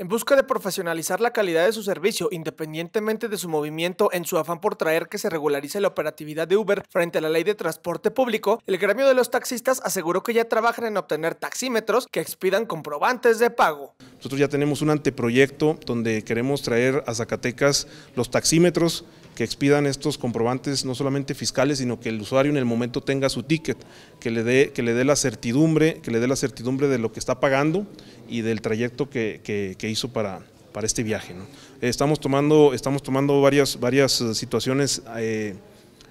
En busca de profesionalizar la calidad de su servicio, independientemente de su movimiento, en su afán por traer que se regularice la operatividad de Uber frente a la ley de transporte público, el gremio de los taxistas aseguró que ya trabajan en obtener taxímetros que expidan comprobantes de pago. Nosotros ya tenemos un anteproyecto donde queremos traer a Zacatecas los taxímetros que expidan estos comprobantes no solamente fiscales, sino que el usuario en el momento tenga su ticket, que le dé, que le dé la certidumbre, que le dé la certidumbre de lo que está pagando y del trayecto que, hizo para, para este viaje. Estamos tomando, estamos tomando varias, varias eh, situaciones eh,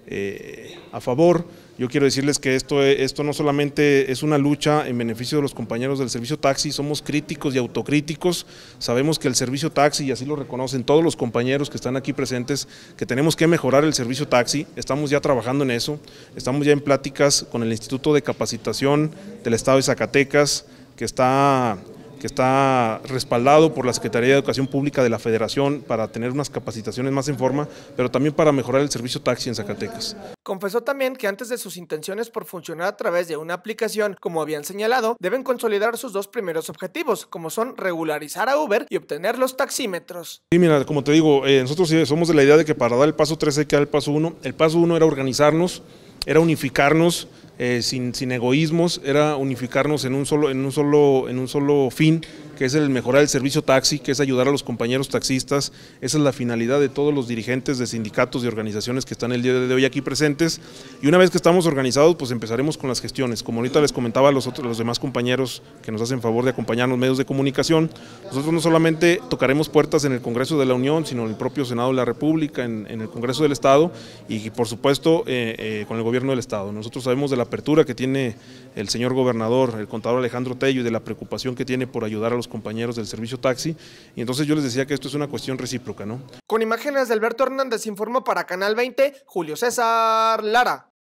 eh, a favor. Yo quiero decirles que esto, eh, esto no solamente es una lucha en beneficio de los compañeros del servicio taxi, somos críticos y autocríticos, sabemos que el servicio taxi, y así lo reconocen todos los compañeros que están aquí presentes, que tenemos que mejorar el servicio taxi, estamos ya trabajando en eso, estamos ya en pláticas con el Instituto de Capacitación del Estado de Zacatecas, que está que está respaldado por la Secretaría de Educación Pública de la Federación para tener unas capacitaciones más en forma, pero también para mejorar el servicio taxi en Zacatecas. Confesó también que antes de sus intenciones por funcionar a través de una aplicación, como habían señalado, deben consolidar sus dos primeros objetivos, como son regularizar a Uber y obtener los taxímetros. Sí, mira, como te digo, eh, nosotros somos de la idea de que para dar el paso 13 hay que dar el paso 1. El paso 1 era organizarnos, era unificarnos, eh, sin, sin egoísmos, era unificarnos en un solo, en un solo, en un solo fin que es el mejorar el servicio taxi, que es ayudar a los compañeros taxistas. Esa es la finalidad de todos los dirigentes de sindicatos y organizaciones que están el día de hoy aquí presentes. Y una vez que estamos organizados, pues empezaremos con las gestiones. Como ahorita les comentaba a los, otros, los demás compañeros que nos hacen favor de acompañarnos medios de comunicación, nosotros no solamente tocaremos puertas en el Congreso de la Unión, sino en el propio Senado de la República, en, el Congreso del Estado y, por supuesto, eh, eh, con el Gobierno del Estado. Nosotros sabemos de la apertura que tiene el señor gobernador, el contador Alejandro Tello, y de la preocupación que tiene por ayudar a los compañeros del servicio taxi. Y entonces yo les decía que esto es una cuestión recíproca, ¿no? Con imágenes de Alberto Hernández informó para Canal 20 Julio César Lara.